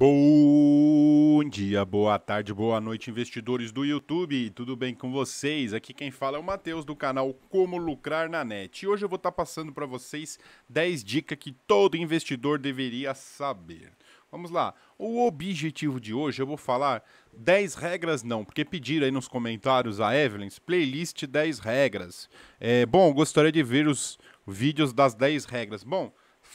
Bom dia, boa tarde, boa noite, investidores do YouTube. Tudo bem com vocês? Aqui quem fala é o Matheus do canal Como Lucrar na Net. E hoje eu vou estar tá passando para vocês 10 dicas que todo investidor deveria saber. Vamos lá. O objetivo de hoje eu vou falar 10 regras não, porque pediram aí nos comentários a Evelyn, playlist 10 regras. É, bom, gostaria de ver os vídeos das 10 regras. Bom,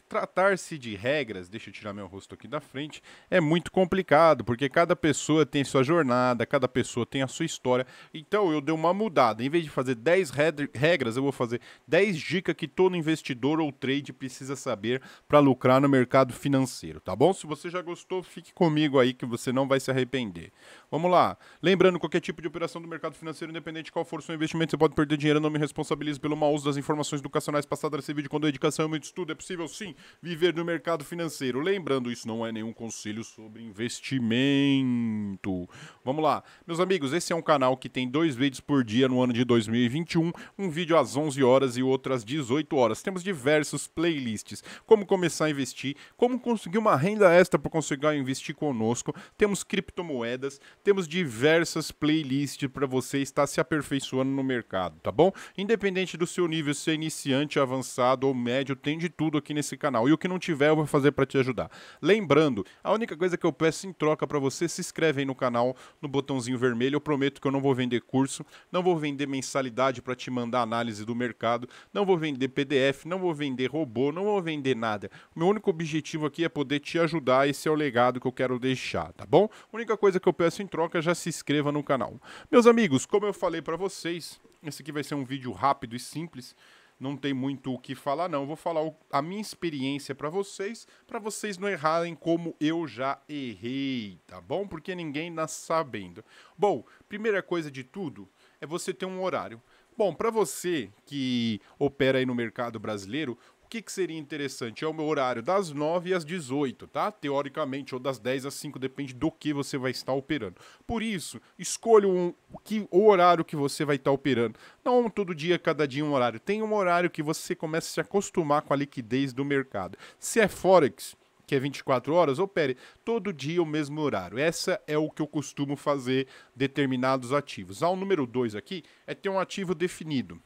tratar-se de regras, deixa eu tirar meu rosto aqui da frente, é muito complicado, porque cada pessoa tem sua jornada, cada pessoa tem a sua história. Então eu dei uma mudada. Em vez de fazer 10 regras, eu vou fazer 10 dicas que todo investidor ou trade precisa saber para lucrar no mercado financeiro, tá bom? Se você já gostou, fique comigo aí que você não vai se arrepender. Vamos lá. Lembrando, qualquer tipo de operação do mercado financeiro, independente de qual for o seu investimento, você pode perder dinheiro. Eu não me responsabilizo pelo mau uso das informações educacionais passadas nesse vídeo, quando a educação é muito estudo é possível. Sim viver no mercado financeiro. Lembrando, isso não é nenhum conselho sobre investimento. Vamos lá. Meus amigos, esse é um canal que tem dois vídeos por dia no ano de 2021, um vídeo às 11 horas e outro às 18 horas. Temos diversos playlists, como começar a investir, como conseguir uma renda extra para conseguir investir conosco, temos criptomoedas, temos diversas playlists para você estar se aperfeiçoando no mercado, tá bom? Independente do seu nível, se é iniciante, avançado ou médio, tem de tudo aqui nesse esse canal. E o que não tiver, eu vou fazer para te ajudar. Lembrando, a única coisa que eu peço em troca para você, se inscreve aí no canal, no botãozinho vermelho. Eu prometo que eu não vou vender curso, não vou vender mensalidade para te mandar análise do mercado, não vou vender PDF, não vou vender robô, não vou vender nada. O meu único objetivo aqui é poder te ajudar, esse é o legado que eu quero deixar, tá bom? A única coisa que eu peço em troca, é já se inscreva no canal. Meus amigos, como eu falei para vocês, esse aqui vai ser um vídeo rápido e simples não tem muito o que falar, não. Vou falar o, a minha experiência para vocês, para vocês não errarem como eu já errei, tá bom? Porque ninguém nasce tá sabendo. Bom, primeira coisa de tudo é você ter um horário. Bom, para você que opera aí no mercado brasileiro, que, que seria interessante? É o meu horário das 9 às 18, tá? Teoricamente, ou das 10 às 5, depende do que você vai estar operando. Por isso, escolha um, que, o horário que você vai estar operando. Não todo dia, cada dia um horário. Tem um horário que você começa a se acostumar com a liquidez do mercado. Se é Forex, que é 24 horas, opere todo dia o mesmo horário. Essa é o que eu costumo fazer determinados ativos. Ah, o número 2 aqui é ter um ativo definido.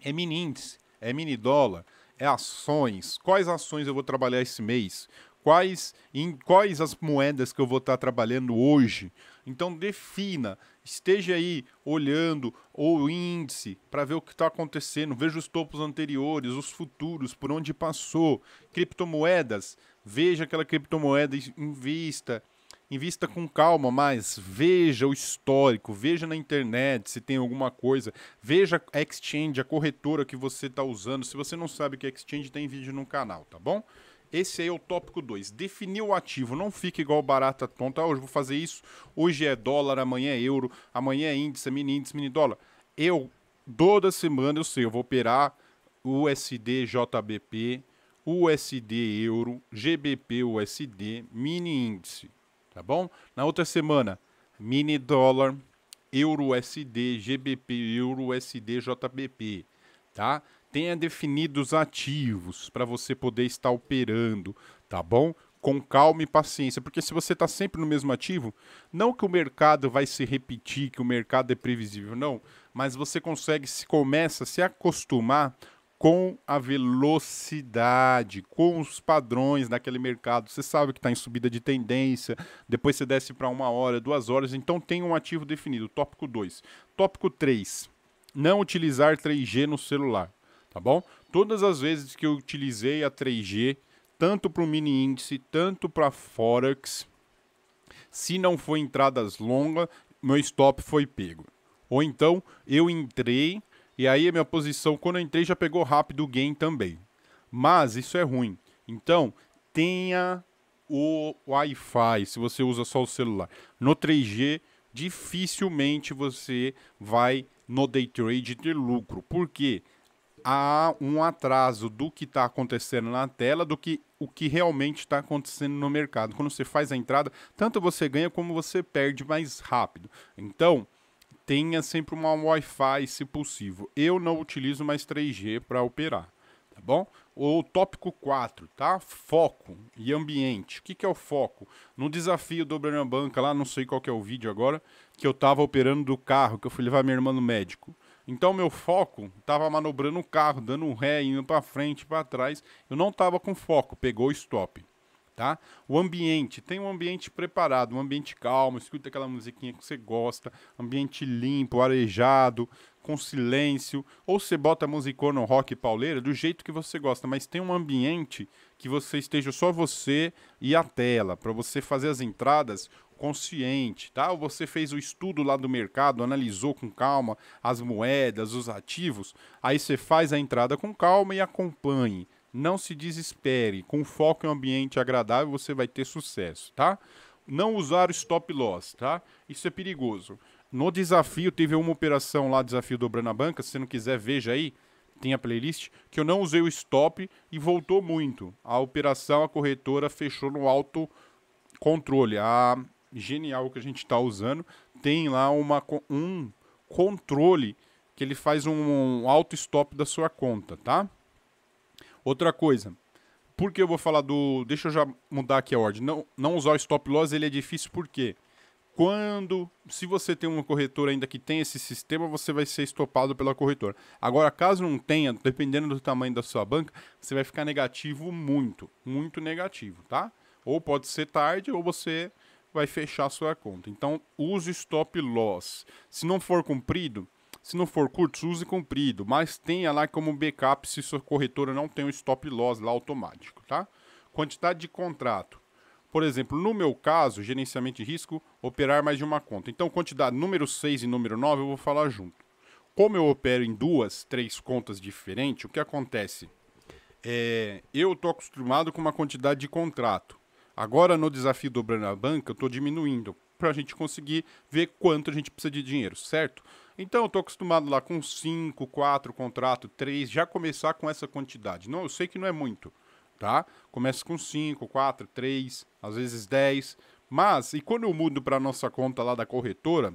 É mini índice, é mini dólar, é ações. Quais ações eu vou trabalhar esse mês? Quais, em quais as moedas que eu vou estar trabalhando hoje? Então defina, esteja aí olhando o índice para ver o que está acontecendo, veja os topos anteriores, os futuros, por onde passou. Criptomoedas, veja aquela criptomoeda, em vista invista com calma, mas veja o histórico, veja na internet se tem alguma coisa, veja a exchange, a corretora que você está usando. Se você não sabe que é exchange tem vídeo no canal, tá bom? Esse aí é o tópico 2. Definir o ativo. Não fica igual barata tonta. Ah, hoje vou fazer isso. Hoje é dólar, amanhã é euro, amanhã é índice, mini índice, mini dólar. Eu, toda semana, eu sei, eu vou operar USD JBP, USD Euro, GBP USD, mini índice tá bom? Na outra semana, mini dólar, euro USD, GBP, euro USD, JBP, tá? Tenha definido os ativos para você poder estar operando, tá bom? Com calma e paciência, porque se você está sempre no mesmo ativo, não que o mercado vai se repetir, que o mercado é previsível, não, mas você consegue, se começa a se acostumar com a velocidade, com os padrões daquele mercado. Você sabe que está em subida de tendência, depois você desce para uma hora, duas horas, então tem um ativo definido. Tópico 2. Tópico 3. Não utilizar 3G no celular, tá bom? Todas as vezes que eu utilizei a 3G, tanto para o mini índice, tanto para Forex, se não foi entradas longas, meu stop foi pego. Ou então eu entrei e aí a minha posição, quando eu entrei, já pegou rápido o gain também. Mas isso é ruim. Então, tenha o Wi-Fi, se você usa só o celular. No 3G, dificilmente você vai no day trade ter lucro, porque há um atraso do que está acontecendo na tela do que o que realmente está acontecendo no mercado. Quando você faz a entrada, tanto você ganha como você perde mais rápido. Então, tenha sempre uma Wi-Fi, se possível. Eu não utilizo mais 3G para operar, tá bom? O tópico 4, tá? Foco e ambiente. O que, que é o foco? No desafio do Brana Banca, lá, não sei qual que é o vídeo agora, que eu estava operando do carro, que eu fui levar minha irmã no médico. Então meu foco estava manobrando o carro, dando um ré, indo para frente, para trás. Eu não estava com foco, pegou o stop tá? O ambiente, tem um ambiente preparado, um ambiente calmo, escuta aquela musiquinha que você gosta, ambiente limpo, arejado, com silêncio, ou você bota no rock, pauleira, do jeito que você gosta, mas tem um ambiente que você esteja só você e a tela, para você fazer as entradas consciente, tá? Ou você fez o estudo lá do mercado, analisou com calma as moedas, os ativos, aí você faz a entrada com calma e acompanhe, não se desespere. Com foco em um ambiente agradável, você vai ter sucesso, tá? Não usar o stop loss, tá? Isso é perigoso. No desafio, teve uma operação lá, desafio dobrando a banca. Se você não quiser, veja aí tem a playlist, que eu não usei o stop e voltou muito. A operação, a corretora fechou no alto controle. A genial que a gente está usando tem lá uma, um controle que ele faz um, um stop da sua conta, tá? Outra coisa, por que eu vou falar do. Deixa eu já mudar aqui a ordem. Não, não usar o stop loss ele é difícil porque quando. Se você tem uma corretora ainda que tem esse sistema, você vai ser estopado pela corretora. Agora, caso não tenha, dependendo do tamanho da sua banca, você vai ficar negativo muito. Muito negativo, tá? Ou pode ser tarde, ou você vai fechar sua conta. Então, use stop loss. Se não for cumprido, se não for curto, use comprido, mas tenha lá como backup se sua corretora não tem um stop loss lá automático, tá? Quantidade de contrato. Por exemplo, no meu caso, gerenciamento de risco, operar mais de uma conta. Então, quantidade número 6 e número 9 eu vou falar junto. Como eu opero em duas, três contas diferentes, o que acontece? É, eu estou acostumado com uma quantidade de contrato. Agora, no desafio dobrando a banca, eu estou diminuindo para a gente conseguir ver quanto a gente precisa de dinheiro, certo? Então, eu tô acostumado lá com 5, 4 contrato, 3, já começar com essa quantidade. Não, eu sei que não é muito, tá? Começa com 5, 4, 3, às vezes 10. Mas, e quando eu mudo para nossa conta lá da corretora,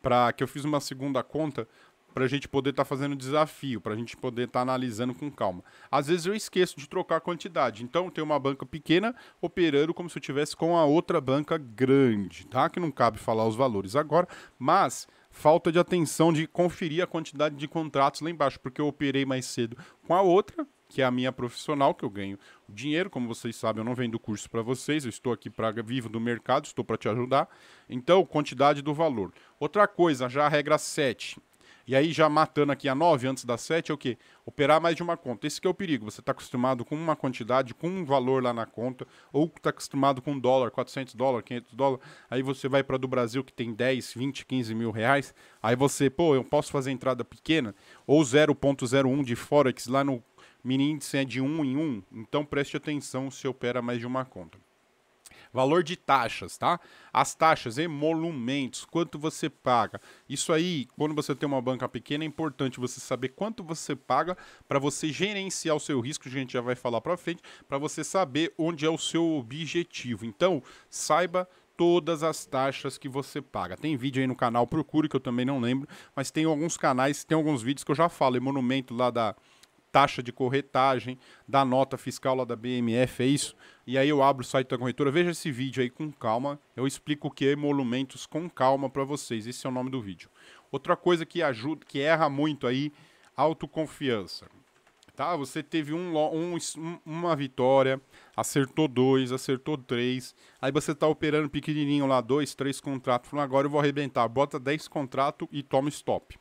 para que eu fiz uma segunda conta, para a gente poder estar tá fazendo desafio, para a gente poder estar tá analisando com calma. Às vezes eu esqueço de trocar a quantidade, então tem uma banca pequena operando como se eu tivesse com a outra banca grande, tá? Que não cabe falar os valores agora, mas falta de atenção de conferir a quantidade de contratos lá embaixo, porque eu operei mais cedo com a outra, que é a minha profissional, que eu ganho dinheiro, como vocês sabem, eu não vendo curso para vocês, eu estou aqui para vivo do mercado, estou para te ajudar. Então, quantidade do valor. Outra coisa, já a regra 7, e aí, já matando aqui a 9 antes da 7, é o quê? Operar mais de uma conta. Esse que é o perigo. Você está acostumado com uma quantidade, com um valor lá na conta, ou está acostumado com um dólar, 400 dólares, 500 dólares. Aí você vai para do Brasil, que tem 10, 20, 15 mil reais. Aí você, pô, eu posso fazer entrada pequena, ou 0,01 de Forex lá no mini índice é de 1 em 1. Então preste atenção se opera mais de uma conta. Valor de taxas, tá? As taxas, emolumentos, quanto você paga. Isso aí, quando você tem uma banca pequena, é importante você saber quanto você paga para você gerenciar o seu risco, a gente já vai falar para frente, para você saber onde é o seu objetivo. Então, saiba todas as taxas que você paga. Tem vídeo aí no canal, procure, que eu também não lembro, mas tem alguns canais, tem alguns vídeos que eu já falo, emolumento monumento lá da taxa de corretagem, da nota fiscal lá da BMF, é isso? E aí eu abro o site da corretora, veja esse vídeo aí com calma, eu explico o que é emolumentos com calma para vocês, esse é o nome do vídeo. Outra coisa que ajuda, que erra muito aí, autoconfiança. Tá? Você teve um, um, uma vitória, acertou dois, acertou três, aí você está operando pequenininho lá, dois, três contratos, falando agora eu vou arrebentar, bota dez contratos e toma stop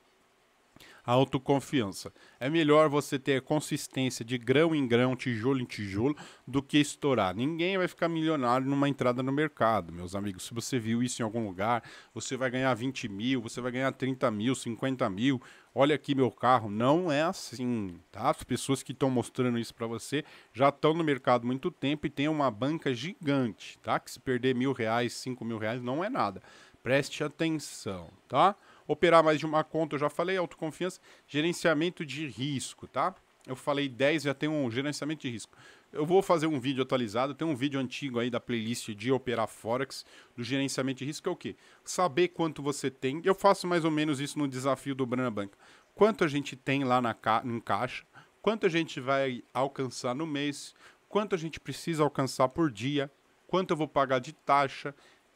autoconfiança. É melhor você ter consistência de grão em grão, tijolo em tijolo, do que estourar. Ninguém vai ficar milionário numa entrada no mercado, meus amigos. Se você viu isso em algum lugar, você vai ganhar 20 mil, você vai ganhar 30 mil, 50 mil. Olha aqui meu carro. Não é assim, tá? As pessoas que estão mostrando isso para você já estão no mercado há muito tempo e tem uma banca gigante, tá? Que se perder mil reais, cinco mil reais, não é nada. Preste atenção, tá? Operar mais de uma conta, eu já falei, autoconfiança, gerenciamento de risco, tá? Eu falei 10, já tem um gerenciamento de risco. Eu vou fazer um vídeo atualizado, tem um vídeo antigo aí da playlist de operar Forex, do gerenciamento de risco, que é o quê? Saber quanto você tem. Eu faço mais ou menos isso no desafio do Brana Banca. Quanto a gente tem lá na ca... em caixa, quanto a gente vai alcançar no mês, quanto a gente precisa alcançar por dia, quanto eu vou pagar de taxa,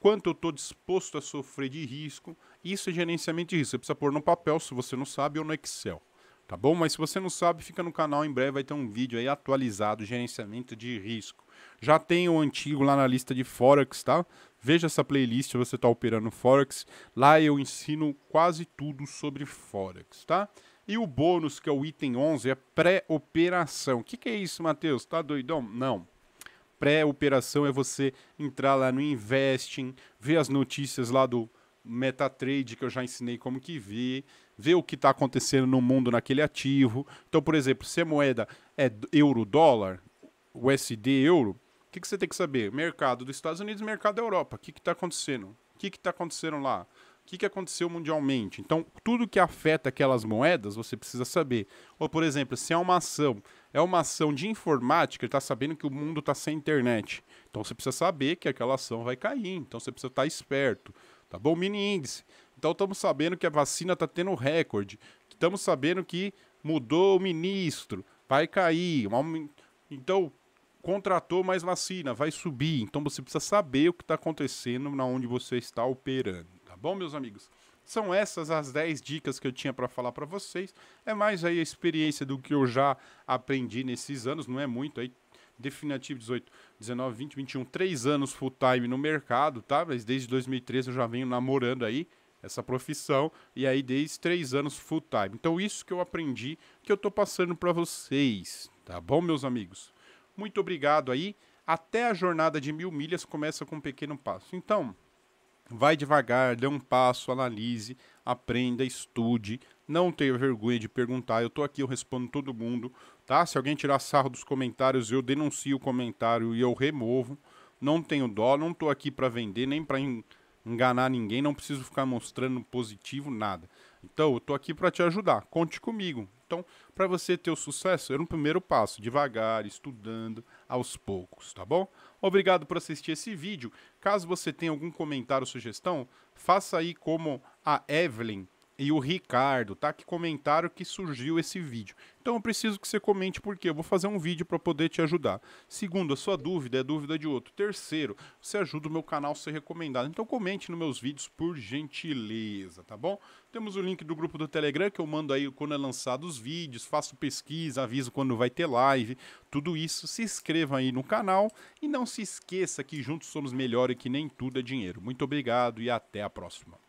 quanto eu estou disposto a sofrer de risco. Isso é gerenciamento de risco. Você precisa pôr no papel, se você não sabe, ou no Excel. Tá bom? Mas se você não sabe, fica no canal. Em breve vai ter um vídeo aí atualizado, gerenciamento de risco. Já tem o antigo lá na lista de Forex, tá? Veja essa playlist se você está operando Forex. Lá eu ensino quase tudo sobre Forex, tá? E o bônus, que é o item 11, é pré-operação. O que, que é isso, Matheus? Tá doidão? Não pré-operação é você entrar lá no investing, ver as notícias lá do MetaTrade, que eu já ensinei como que ver ver o que está acontecendo no mundo naquele ativo. Então, por exemplo, se a moeda é euro-dólar, USD-euro, o que, que, você tem que saber? Mercado dos Estados Unidos mercado da Europa. O que está acontecendo? O que está acontecendo lá? o que, que aconteceu mundialmente. Então, tudo que afeta aquelas moedas, você precisa saber. Ou, por exemplo, se é uma ação, é uma ação de informática, ele está sabendo que o mundo está sem internet. Então, você precisa saber que aquela ação vai cair. Então, você precisa estar tá esperto. Tá bom? Mini índice. Então, estamos sabendo que a vacina está tendo recorde. Estamos sabendo que mudou o ministro. Vai cair. Então, contratou mais vacina, vai subir. Então, você precisa saber o que está acontecendo na onde você está operando bom, meus amigos? São essas as 10 dicas que eu tinha para falar para vocês. É mais aí a experiência do que eu já aprendi nesses anos, não é muito aí. Definitivo 18, 19, 20, 21, 3 anos full time no mercado, tá? Mas desde 2013 eu já venho namorando aí essa profissão e aí desde 3 anos full time. Então isso que eu aprendi que eu tô passando para vocês, tá bom, meus amigos? Muito obrigado aí. Até a jornada de mil milhas começa com um pequeno passo. Então, Vai devagar, dê um passo, analise, aprenda, estude. Não tenha vergonha de perguntar. Eu tô aqui, eu respondo todo mundo, tá? Se alguém tirar sarro dos comentários, eu denuncio o comentário e eu removo. Não tenho dó, não tô aqui para vender nem para enganar ninguém, não preciso ficar mostrando positivo nada. Então, eu tô aqui para te ajudar. Conte comigo. Então, para você ter o sucesso, é um primeiro passo, devagar, estudando aos poucos, tá bom? Obrigado por assistir esse vídeo. Caso você tenha algum comentário ou sugestão, faça aí como a Evelyn e o Ricardo, tá? Que comentaram que surgiu esse vídeo. Então eu preciso que você comente porque eu vou fazer um vídeo para poder te ajudar. Segundo, a sua dúvida é dúvida de outro. Terceiro, você ajuda o meu canal a ser recomendado. Então comente nos meus vídeos por gentileza, tá bom? Temos o link do grupo do Telegram que eu mando aí quando é lançado os vídeos, faço pesquisa, aviso quando vai ter live, tudo isso. Se inscreva aí no canal e não se esqueça que juntos somos melhor e que nem tudo é dinheiro. Muito obrigado e até a próxima.